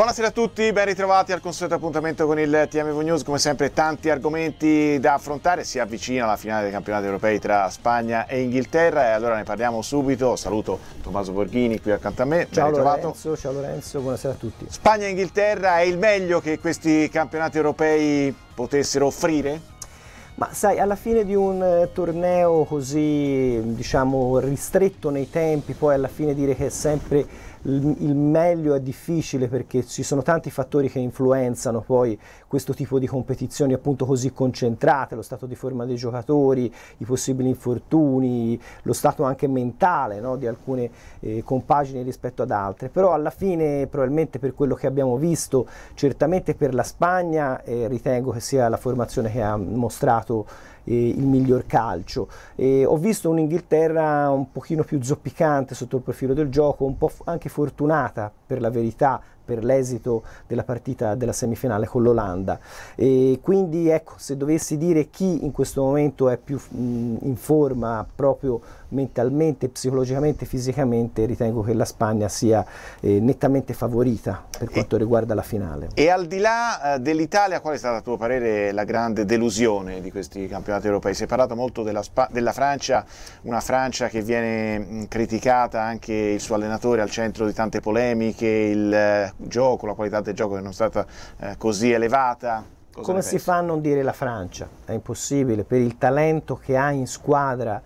Buonasera a tutti, ben ritrovati al consueto appuntamento con il TMV News. Come sempre tanti argomenti da affrontare, si avvicina la finale dei campionati europei tra Spagna e Inghilterra e allora ne parliamo subito. Saluto Tommaso Borghini qui accanto a me. Ciao Lorenzo, ciao Lorenzo, buonasera a tutti. Spagna e Inghilterra è il meglio che questi campionati europei potessero offrire ma sai, alla fine di un eh, torneo così, diciamo, ristretto nei tempi, poi alla fine dire che è sempre il meglio è difficile perché ci sono tanti fattori che influenzano poi questo tipo di competizioni appunto così concentrate, lo stato di forma dei giocatori, i possibili infortuni, lo stato anche mentale no? di alcune eh, compagini rispetto ad altre, però alla fine probabilmente per quello che abbiamo visto, certamente per la Spagna eh, ritengo che sia la formazione che ha mostrato giocato eh, il miglior calcio. E ho visto un'Inghilterra un pochino più zoppicante sotto il profilo del gioco, un po' anche fortunata per la verità per l'esito della partita della semifinale con l'Olanda. E quindi ecco, se dovessi dire chi in questo momento è più mh, in forma proprio mentalmente, psicologicamente, fisicamente, ritengo che la Spagna sia eh, nettamente favorita per quanto e, riguarda la finale. E al di là eh, dell'Italia, qual è stata a tuo parere la grande delusione di questi campionati europei? Si è parlato molto della, della Francia, una Francia che viene mh, criticata anche il suo allenatore al centro di tante polemiche, il eh, gioco, la qualità del gioco che non è stata eh, così elevata. Cosa Come si pensi? fa a non dire la Francia? È impossibile per il talento che ha in squadra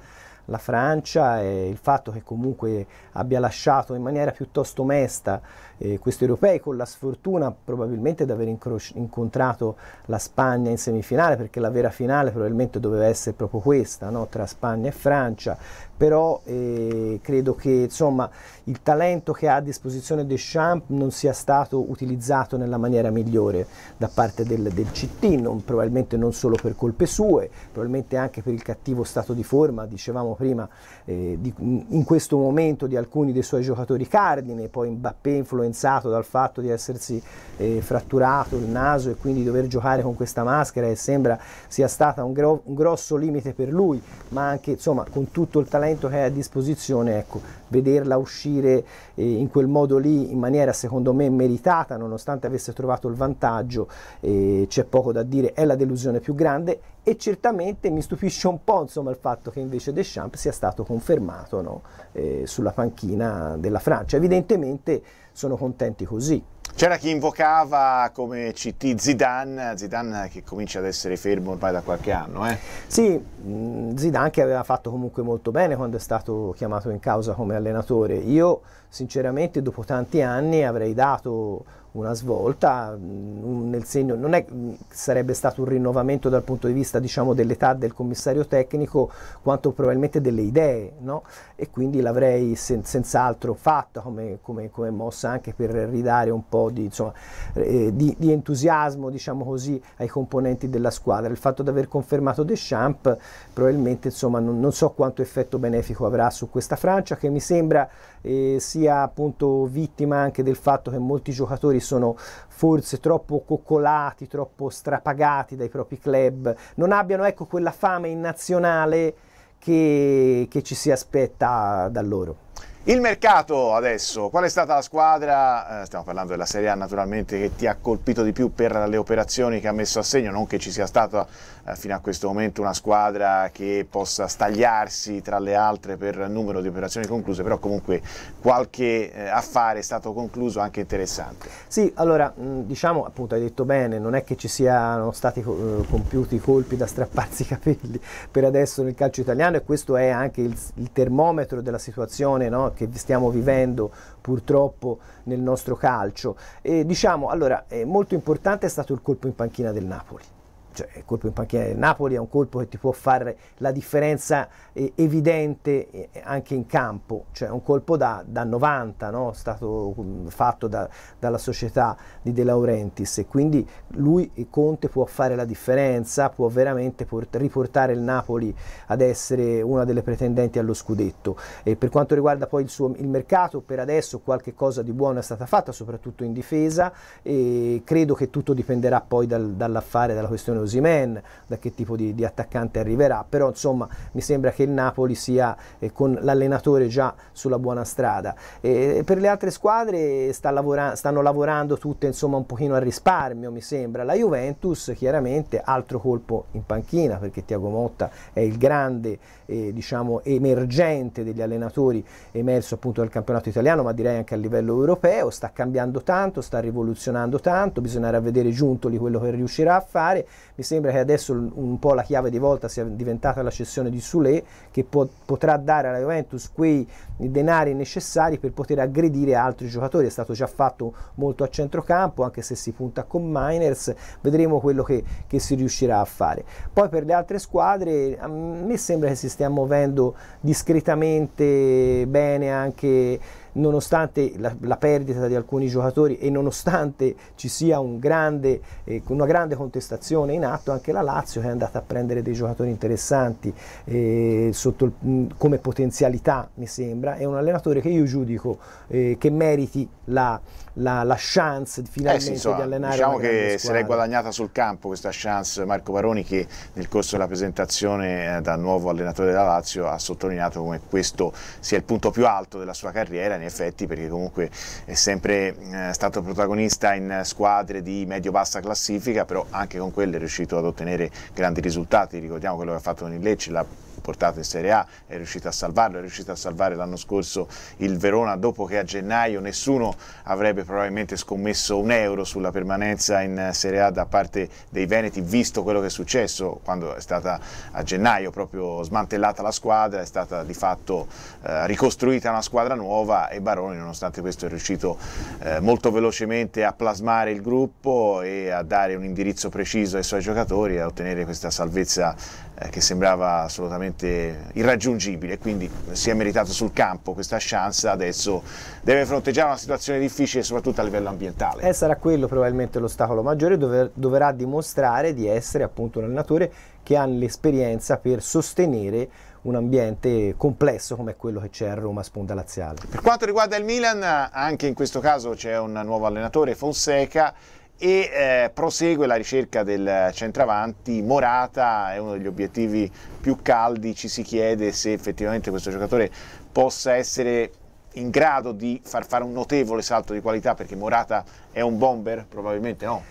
la Francia e il fatto che comunque abbia lasciato in maniera piuttosto mesta eh, questi europei con la sfortuna probabilmente di aver incontrato la Spagna in semifinale perché la vera finale probabilmente doveva essere proprio questa no? tra Spagna e Francia però eh, credo che insomma, il talento che ha a disposizione Deschamps non sia stato utilizzato nella maniera migliore da parte del, del CT non, probabilmente non solo per colpe sue probabilmente anche per il cattivo stato di forma dicevamo parlavamo prima, eh, di, in questo momento di alcuni dei suoi giocatori cardine, poi Mbappé influenzato dal fatto di essersi eh, fratturato il naso e quindi dover giocare con questa maschera che sembra sia stata un, gro un grosso limite per lui, ma anche insomma con tutto il talento che è a disposizione, ecco, vederla uscire eh, in quel modo lì in maniera secondo me meritata, nonostante avesse trovato il vantaggio, eh, c'è poco da dire, è la delusione più grande e certamente mi stupisce un po' insomma, il fatto che invece Deschamps sia stato confermato no? eh, sulla panchina della Francia. Evidentemente sono contenti così. C'era chi invocava come CT Zidane, Zidane che comincia ad essere fermo ormai da qualche anno. Eh? Sì, mm, Zidane che aveva fatto comunque molto bene quando è stato chiamato in causa come allenatore. Io sinceramente dopo tanti anni avrei dato una svolta mm, nel segno, non è, mm, sarebbe stato un rinnovamento dal punto di vista diciamo, dell'età del commissario tecnico quanto probabilmente delle idee no? e quindi l'avrei sen, senz'altro fatta come, come, come mossa anche per ridare un po' po' di, insomma, eh, di, di entusiasmo diciamo così, ai componenti della squadra. Il fatto di aver confermato Deschamps probabilmente insomma, non, non, so quanto effetto benefico avrà su questa Francia che mi sembra eh, sia appunto vittima anche del fatto che molti giocatori sono forse troppo coccolati, troppo strapagati dai propri club, non abbiano ecco, quella fame in nazionale che, che ci si aspetta da loro. Il mercato adesso, qual è stata la squadra, eh, stiamo parlando della Serie A naturalmente, che ti ha colpito di più per le operazioni che ha messo a segno, non che ci sia stata eh, fino a questo momento una squadra che possa stagliarsi tra le altre per numero di operazioni concluse, però comunque qualche eh, affare è stato concluso anche interessante. Sì, allora diciamo appunto hai detto bene, non è che ci siano stati eh, compiuti colpi da strapparsi i capelli per adesso nel calcio italiano e questo è anche il, il termometro della situazione no, che stiamo vivendo purtroppo nel nostro calcio. E, diciamo allora molto importante è stato il colpo in panchina del Napoli cioè il colpo in panchina del Napoli è un colpo che ti può fare la differenza eh, evidente eh, anche in campo, cioè un colpo da, da 90, no? stato mm, fatto da, dalla società di De Laurentiis e quindi lui e Conte può fare la differenza, può veramente riportare il Napoli ad essere una delle pretendenti allo scudetto. E per quanto riguarda poi il, suo, il mercato, per adesso qualche cosa di buono è stata fatta, soprattutto in difesa e credo che tutto dipenderà poi dal, dall'affare, dalla questione Osimen, da che tipo di, di, attaccante arriverà, però insomma mi sembra che il Napoli sia eh, con l'allenatore già sulla buona strada. E per le altre squadre sta lavora stanno lavorando tutte insomma un pochino al risparmio, mi sembra. La Juventus chiaramente altro colpo in panchina perché Tiago Motta è il grande eh, diciamo, emergente degli allenatori emerso appunto dal campionato italiano, ma direi anche a livello europeo, sta cambiando tanto, sta rivoluzionando tanto, bisognerà vedere Giuntoli quello che riuscirà a fare, mi sembra che adesso un po' la chiave di volta sia diventata la cessione di Sule che po- potrà dare alla Juventus quei denari necessari per poter aggredire altri giocatori. È stato già fatto molto a centrocampo, anche se si punta con Miners, vedremo quello che, che si riuscirà a fare. Poi per le altre squadre a me sembra che si stia muovendo discretamente bene anche nonostante la, la, perdita di alcuni giocatori e nonostante ci sia un grande, eh, una grande contestazione in atto, anche la Lazio che è andata a prendere dei giocatori interessanti eh, sotto, mh, mm, come potenzialità, mi sembra, è un allenatore che io giudico eh, che meriti la, la, la chance eh finalmente sì, insomma, di allenare. Diciamo che se l'è guadagnata sul campo questa chance Marco Baroni che nel corso della presentazione eh, da nuovo allenatore della Lazio ha sottolineato come questo sia il punto più alto della sua carriera in effetti perché comunque è sempre eh, stato protagonista in squadre di medio-bassa classifica, però anche con quelle è riuscito ad ottenere grandi risultati, ricordiamo quello che ha fatto con il Lecce, la portato in Serie A, è riuscito a salvarlo, è riuscito a salvare l'anno scorso il Verona dopo che a gennaio nessuno avrebbe probabilmente scommesso un euro sulla permanenza in Serie A da parte dei Veneti, visto quello che è successo quando è stata a gennaio proprio smantellata la squadra, è stata di fatto eh, ricostruita una squadra nuova e Baroni nonostante questo è riuscito eh, molto velocemente a plasmare il gruppo e a dare un indirizzo preciso ai suoi giocatori e a ottenere questa salvezza eh, che sembrava assolutamente veramente irraggiungibile, quindi si è meritato sul campo questa chance, adesso deve fronteggiare una situazione difficile soprattutto a livello ambientale. Eh, sarà quello probabilmente l'ostacolo maggiore, dover, dovrà dimostrare di essere appunto un allenatore che ha l'esperienza per sostenere un ambiente complesso come quello che c'è a Roma Sponda Laziale. Per quanto riguarda il Milan, anche in questo caso c'è un nuovo allenatore, Fonseca, e eh, prosegue la ricerca del centravanti. Morata è uno degli obiettivi più caldi, ci si chiede se effettivamente questo giocatore possa essere in grado di far fare un notevole salto di qualità perché Morata è un bomber, probabilmente no.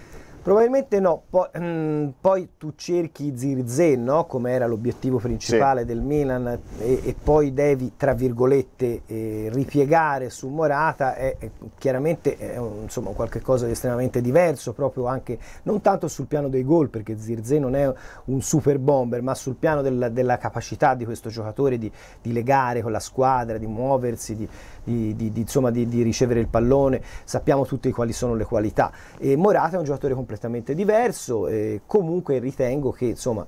Probabilmente no, poi, mh, mm, poi tu cerchi Zirze, no? come era l'obiettivo principale sì. del Milan, e, e, poi devi, tra virgolette, eh, ripiegare su Morata, è, è chiaramente è un, insomma, qualcosa di estremamente diverso, proprio anche non tanto sul piano dei gol, perché Zirze non è un super bomber, ma sul piano della, della capacità di questo giocatore di, di legare con la squadra, di muoversi, di, di, di, di, insomma, di, ricevere il pallone, sappiamo tutti quali sono le qualità. E Morata è un giocatore completamente diverso, eh, comunque ritengo che insomma,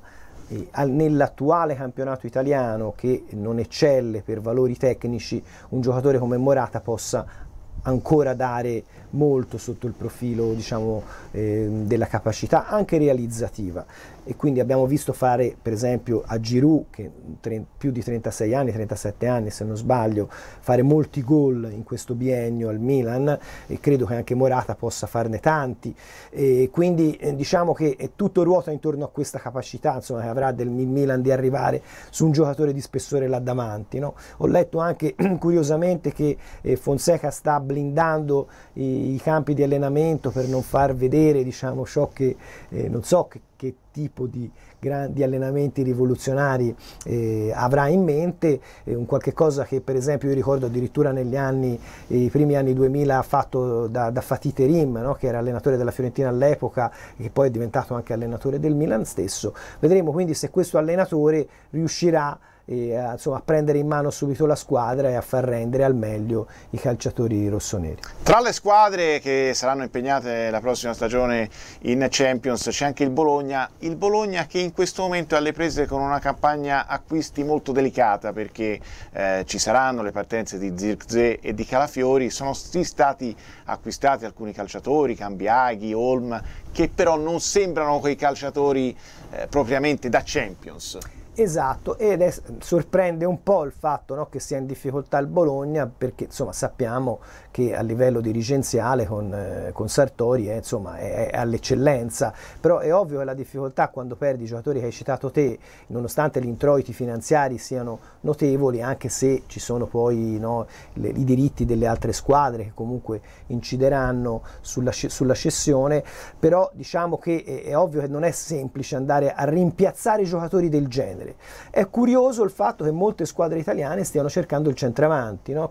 nell'attuale campionato italiano che non eccelle per valori tecnici, un giocatore come Morata possa ancora dare molto sotto il profilo diciamo, eh, della capacità anche realizzativa e quindi abbiamo visto fare per esempio a Giroud che più di 36 anni, 37 anni se non sbaglio, fare molti gol in questo biennio al Milan e credo che anche Morata possa farne tanti e quindi eh, diciamo che tutto ruota intorno a questa capacità insomma, che avrà del Milan di arrivare su un giocatore di spessore là davanti. No? Ho letto anche curiosamente che eh, Fonseca sta blindando i, i, campi di allenamento per non far vedere diciamo, ciò che eh, non so che che tipo di grandi allenamenti rivoluzionari eh, avrà in mente, eh, un qualche cosa che per esempio io ricordo addirittura negli anni, i primi anni 2000 ha fatto da, da Fatih Terim, no? che era allenatore della Fiorentina all'epoca e che poi è diventato anche allenatore del Milan stesso. Vedremo quindi se questo allenatore riuscirà a e a, eh, insomma, a, prendere in mano subito la squadra e a far rendere al meglio i calciatori rossoneri. Tra le squadre che saranno impegnate la prossima stagione in Champions c'è anche il Bologna, il Bologna che in questo momento è alle prese con una campagna acquisti molto delicata perché eh, ci saranno le partenze di Zirkzee e di Calafiori, sono stati acquistati alcuni calciatori, Cambiaghi, Olm, che però non sembrano quei calciatori eh, propriamente da Champions. Esatto, ed è, sorprende un po' il fatto no, che sia in difficoltà il Bologna, perché insomma, sappiamo che a livello dirigenziale con, eh, con Sartori è, eh, insomma, è, è, all'eccellenza, però è ovvio che la difficoltà quando perdi i giocatori che hai citato te, nonostante gli introiti finanziari siano notevoli, anche se ci sono poi no, le, i diritti delle altre squadre che comunque incideranno sulla, sulla cessione, però diciamo che è, è ovvio che non è semplice andare a rimpiazzare i giocatori del genere squadre. È curioso il fatto che molte squadre italiane stiano cercando il centravanti, no?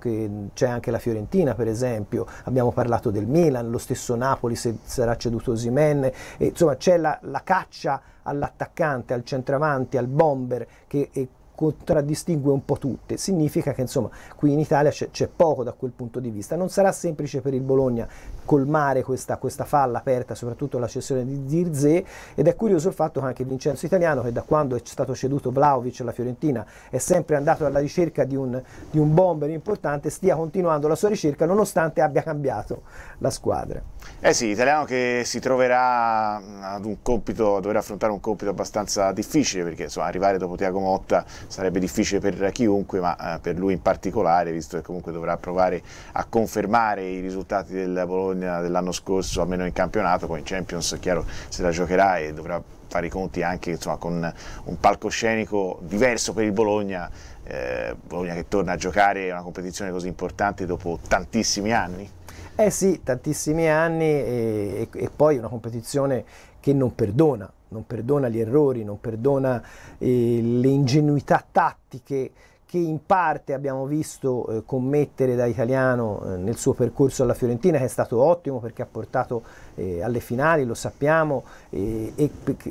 c'è anche la Fiorentina per esempio, abbiamo parlato del Milan, lo stesso Napoli se sarà ceduto Zimenne, insomma c'è la, la, caccia all'attaccante, al centravanti, al bomber che, e, eh, contraddistingue un po' tutte, significa che insomma qui in Italia c'è, poco da quel punto di vista, non sarà semplice per il Bologna colmare questa, questa falla aperta, soprattutto la cessione di Dirze ed è curioso il fatto che anche Vincenzo Italiano che da quando è stato ceduto Vlaovic alla Fiorentina è sempre andato alla ricerca di un, di un bomber importante, stia continuando la sua ricerca nonostante abbia cambiato la squadra. Eh sì, Italiano che si troverà mm, ad un compito, dovrà affrontare un compito abbastanza difficile perché insomma, arrivare dopo Tiago Motta sarebbe difficile per chiunque, ma eh, per lui in particolare, visto che comunque dovrà provare a confermare i risultati del Bologna dell'anno scorso, almeno in campionato, poi in Champions è chiaro se la giocherà e dovrà fare i conti anche insomma, con un palcoscenico diverso per il Bologna, eh, Bologna che torna a giocare una competizione così importante dopo tantissimi anni. Eh sì, tantissimi anni e, e, e poi una competizione che non perdona, non perdona gli errori, non perdona eh, le ingenuità tattiche che in parte abbiamo visto eh, commettere da italiano eh, nel suo percorso alla Fiorentina, che è stato ottimo perché ha portato eh, alle finali, lo sappiamo, e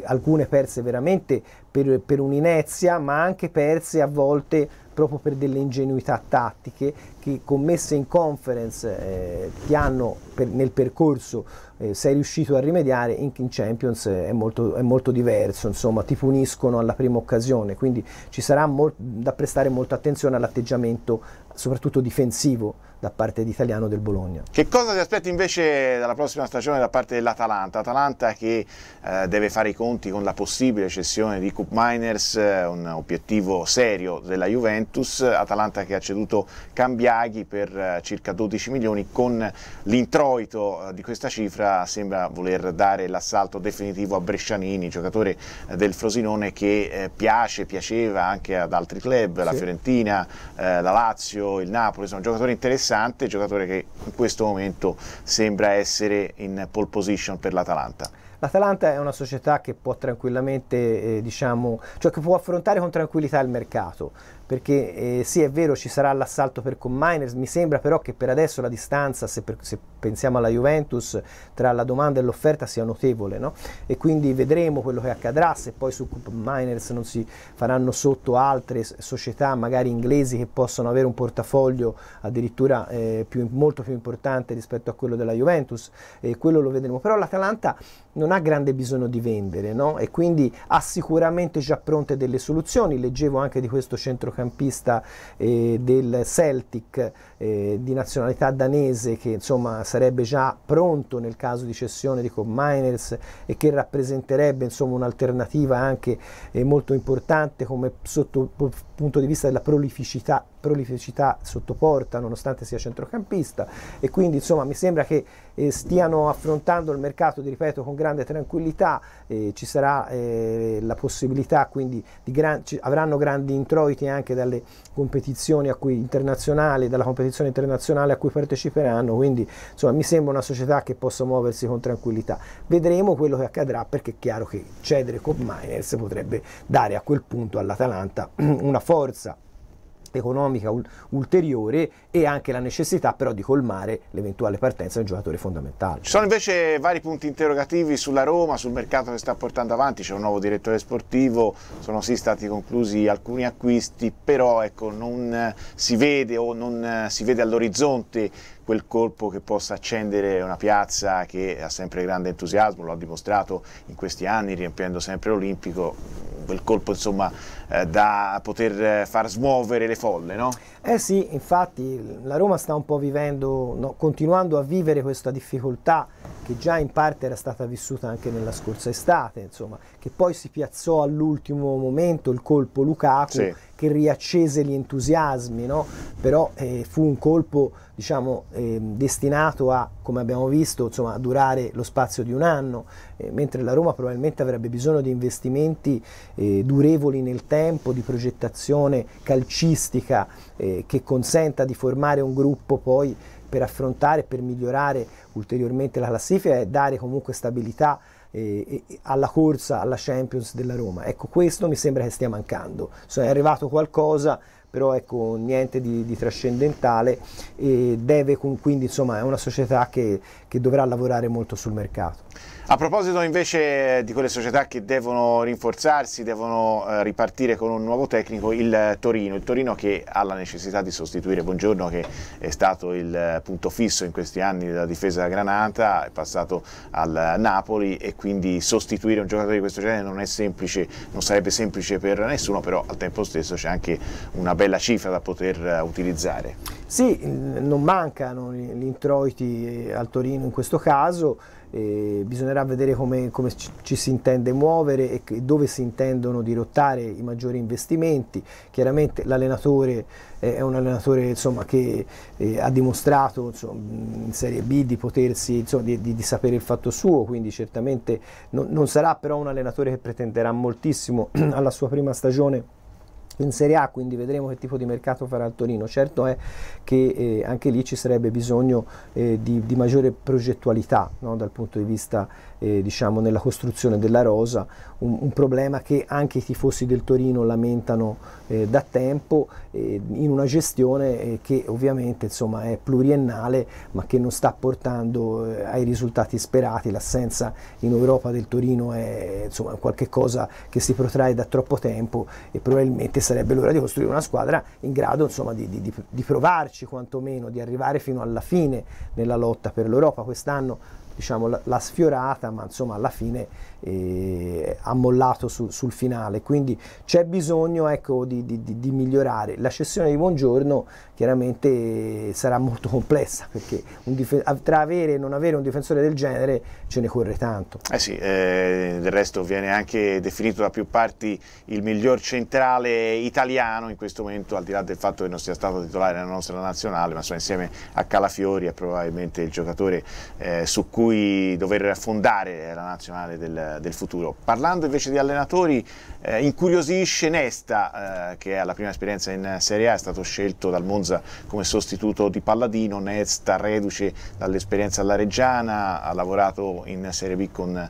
alcune perse veramente per, per un'inezia, ma anche perse a volte proprio per delle ingenuità tattiche che commesse in conference eh, ti hanno per, nel percorso eh, sei riuscito a rimediare in, in Champions eh, è molto, è molto, diverso insomma ti puniscono alla prima occasione quindi ci sarà da prestare molta attenzione all'atteggiamento soprattutto difensivo da parte di Italiano del Bologna. Che cosa ti aspetti invece dalla prossima stagione da parte dell'Atalanta? Atalanta che eh, deve fare i conti con la possibile cessione di Cup Miners, eh, un obiettivo serio della Juventus, Atalanta che ha ceduto Cambiaghi per eh, circa 12 milioni, con l'introito eh, di questa cifra sembra voler dare l'assalto definitivo a Brescianini, giocatore eh, del Frosinone che eh, piace, piaceva anche ad altri club, sì. la Fiorentina, la Lazio, il Napoli, sono giocatori interessanti interessante, giocatore che in questo momento sembra essere in pole position per l'Atalanta. L'Atalanta è una società che può tranquillamente, eh, diciamo, cioè che può affrontare con tranquillità il mercato, perché eh, sì è vero ci sarà l'assalto per Comminers, mi sembra però che per adesso la distanza, se, per, se pensiamo alla Juventus, tra la domanda e l'offerta sia notevole no? e quindi vedremo quello che accadrà se poi su Cup Miners non si faranno sotto altre società magari inglesi che possono avere un portafoglio addirittura eh, più, molto più importante rispetto a quello della Juventus e quello lo vedremo, però l'Atalanta non ha grande bisogno di vendere no? e quindi ha sicuramente già pronte delle soluzioni, leggevo anche di questo centrocampista eh, del Celtic eh, di nazionalità danese che insomma sarebbe già pronto nel caso di cessione di Cobminers e che rappresenterebbe un'alternativa anche eh, molto importante come sotto il punto di vista della prolificità prolificità sotto porta nonostante sia centrocampista e quindi insomma mi sembra che eh, stiano affrontando il mercato di ripeto con grande tranquillità eh, ci sarà eh, la possibilità quindi di gran, ci, avranno grandi introiti anche dalle competizioni a cui internazionali dalla competizione internazionale a cui parteciperanno quindi insomma mi sembra una società che possa muoversi con tranquillità vedremo quello che accadrà perché è chiaro che cedere con Miners potrebbe dare a quel punto all'Atalanta una forza crescita economica ulteriore e anche la necessità però di colmare l'eventuale partenza di un giocatore fondamentale. Ci sono invece vari punti interrogativi sulla Roma, sul mercato che sta portando avanti, c'è un nuovo direttore sportivo, sono sì stati conclusi alcuni acquisti, però ecco, non si vede o non si vede all'orizzonte quel colpo che possa accendere una piazza che ha sempre grande entusiasmo, lo ha dimostrato in questi anni riempiendo sempre l'Olimpico, quel colpo insomma eh, da poter eh, far smuovere le folle, no? Eh sì, infatti la Roma sta un po' vivendo, no, continuando a vivere questa difficoltà che già in parte era stata vissuta anche nella scorsa estate, insomma, che poi si piazzò all'ultimo momento il colpo Lukaku sì che riaccese gli entusiasmi, no? però eh, fu un colpo diciamo, eh, destinato a, come abbiamo visto, insomma, a durare lo spazio di un anno, eh, mentre la Roma probabilmente avrebbe bisogno di investimenti eh, durevoli nel tempo, di progettazione calcistica eh, che consenta di formare un gruppo poi per affrontare, per migliorare ulteriormente la classifica e dare comunque stabilità eh, alla corsa, alla Champions della Roma. Ecco, questo mi sembra che stia mancando. So, cioè, è arrivato qualcosa però ecco, niente di, di trascendentale e deve quindi insomma è una società che, che dovrà lavorare molto sul mercato. A proposito invece di quelle società che devono rinforzarsi, devono eh, ripartire con un nuovo tecnico, il Torino, il Torino che ha la necessità di sostituire Buongiorno che è stato il eh, punto fisso in questi anni della difesa granata, è passato al Napoli e quindi sostituire un giocatore di questo genere non è semplice, non sarebbe semplice per nessuno, però al tempo stesso c'è anche una bella bella cifra da poter eh, utilizzare. Sì, non mancano gli introiti eh, al Torino in questo caso, eh, bisognerà vedere come, come, ci si intende muovere e dove si intendono dirottare i maggiori investimenti. Chiaramente l'allenatore eh, è un allenatore insomma, che eh, ha dimostrato insomma, in Serie B di, potersi, insomma, di, di, di sapere il fatto suo, quindi certamente non, non sarà però un allenatore che pretenderà moltissimo alla sua prima stagione in Serie A, quindi vedremo che tipo di mercato farà il Torino. Certo è che eh, anche lì ci sarebbe bisogno eh, di, di, maggiore progettualità no? dal punto di vista eh, diciamo, nella costruzione della rosa, un, un, problema che anche i tifosi del Torino lamentano eh, da tempo eh, in una gestione eh, che ovviamente insomma, è pluriennale ma che non sta portando eh, ai risultati sperati, l'assenza in Europa del Torino è insomma, qualcosa che si protrae da troppo tempo e probabilmente sarebbe l'ora di costruire una squadra in grado insomma, di, di, di provarci quantomeno, di arrivare fino alla fine nella lotta per l'Europa quest'anno diciamo, la sfiorata, ma insomma alla fine eh, ammollato su, sul finale, quindi c'è bisogno ecco, di, di, di, migliorare. La cessione di Buongiorno chiaramente sarà molto complessa perché tra avere e non avere un difensore del genere ce ne corre tanto. Eh sì, eh, del resto viene anche definito da più parti il miglior centrale italiano in questo momento, al di là del fatto che non sia stato titolare nella nostra nazionale, ma sono insieme a Calafiori è probabilmente il giocatore eh, su cui dover fondare la nazionale del del futuro. Parlando invece di allenatori, eh, incuriosisce Nesta, eh, che la prima esperienza in Serie A è stato scelto dal Monza come sostituto di Palladino, Nesta reduce dall'esperienza alla Reggiana, ha lavorato in Serie B con eh,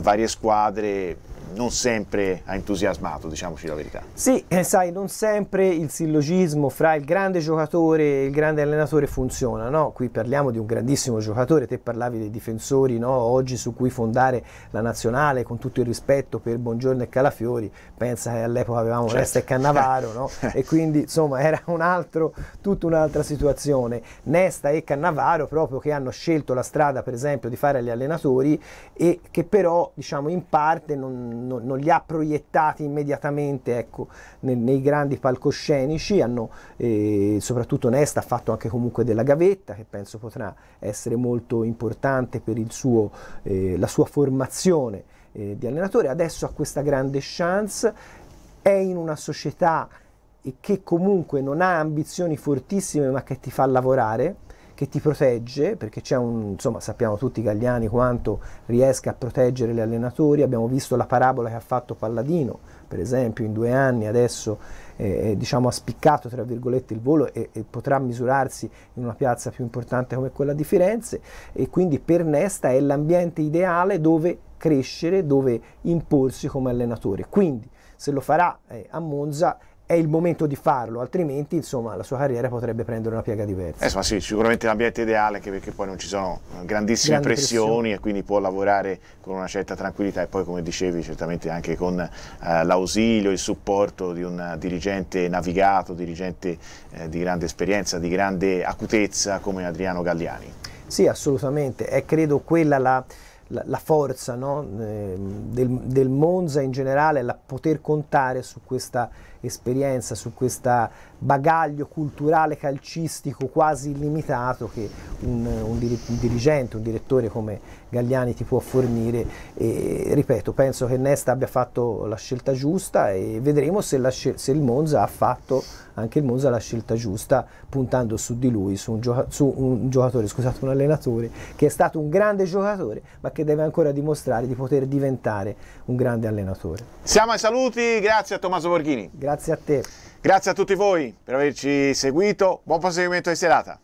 varie squadre, non sempre ha entusiasmato, diciamoci la verità. Sì, eh, sai, non sempre il sillogismo fra il grande giocatore e il grande allenatore funziona, no? Qui parliamo di un grandissimo giocatore, te parlavi dei difensori no? oggi su cui fondare la nazionale con tutto il rispetto per Buongiorno e Calafiori, pensa che all'epoca avevamo certo. Resta e Cannavaro, no? E quindi insomma era un altro, tutta un'altra situazione. Nesta e Cannavaro proprio che hanno scelto la strada per esempio di fare agli allenatori e che però diciamo in parte non non, non, li ha proiettati immediatamente ecco, nei, nei grandi palcoscenici, hanno, eh, soprattutto Nesta ha fatto anche comunque della gavetta che penso potrà essere molto importante per suo, eh, la sua formazione eh, di allenatore, adesso ha questa grande chance, è in una società che comunque non ha ambizioni fortissime ma che ti fa lavorare che ti protegge, perché c'è un, insomma sappiamo tutti i Gagliani quanto riesca a proteggere gli allenatori, abbiamo visto la parabola che ha fatto Palladino, per esempio in due anni adesso eh, eh, diciamo, ha spiccato tra virgolette il volo e, e, potrà misurarsi in una piazza più importante come quella di Firenze e quindi per Nesta è l'ambiente ideale dove crescere, dove imporsi come allenatore. Quindi se lo farà eh, a Monza è il momento di farlo, altrimenti insomma, la sua carriera potrebbe prendere una piega diversa. Eh, sì, sicuramente l'ambiente ideale anche perché poi non ci sono grandissime Grandi pressioni, pressioni, e quindi può lavorare con una certa tranquillità e poi come dicevi certamente anche con eh, l'ausilio, il supporto di un dirigente navigato, dirigente eh, di grande esperienza, di grande acutezza come Adriano Galliani. Sì, assolutamente, è credo quella la la, forza no? Ehm, del, del, Monza in generale, la poter contare su questa esperienza, su questo bagaglio culturale calcistico quasi illimitato che un, un, dir un, dirigente, un direttore come Gagliani ti può fornire. E, ripeto, penso che Nesta abbia fatto la scelta giusta e vedremo se, se il Monza ha fatto anche il Monza la scelta giusta puntando su di lui, su un, gioca su un giocatore, scusate, un allenatore che è stato un grande giocatore ma che deve ancora dimostrare di poter diventare un grande allenatore. Siamo ai saluti, grazie a Tommaso Borghini. Grazie Grazie a te. Grazie a tutti voi per averci seguito, buon proseguimento di serata.